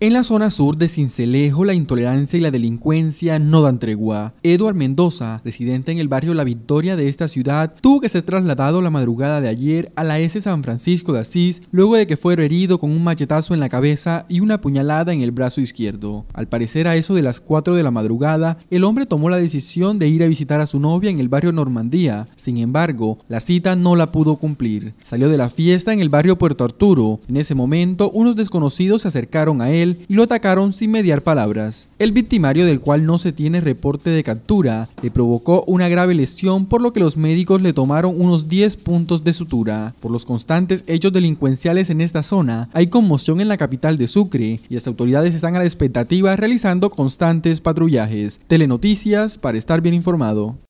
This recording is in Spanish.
En la zona sur de Cincelejo, la intolerancia y la delincuencia no dan tregua. Eduard Mendoza, residente en el barrio La Victoria de esta ciudad, tuvo que ser trasladado la madrugada de ayer a la S San Francisco de Asís luego de que fuera herido con un machetazo en la cabeza y una puñalada en el brazo izquierdo. Al parecer a eso de las 4 de la madrugada, el hombre tomó la decisión de ir a visitar a su novia en el barrio Normandía. Sin embargo, la cita no la pudo cumplir. Salió de la fiesta en el barrio Puerto Arturo. En ese momento, unos desconocidos se acercaron a él y lo atacaron sin mediar palabras. El victimario del cual no se tiene reporte de captura le provocó una grave lesión por lo que los médicos le tomaron unos 10 puntos de sutura. Por los constantes hechos delincuenciales en esta zona, hay conmoción en la capital de Sucre y las autoridades están a la expectativa realizando constantes patrullajes. Telenoticias para estar bien informado.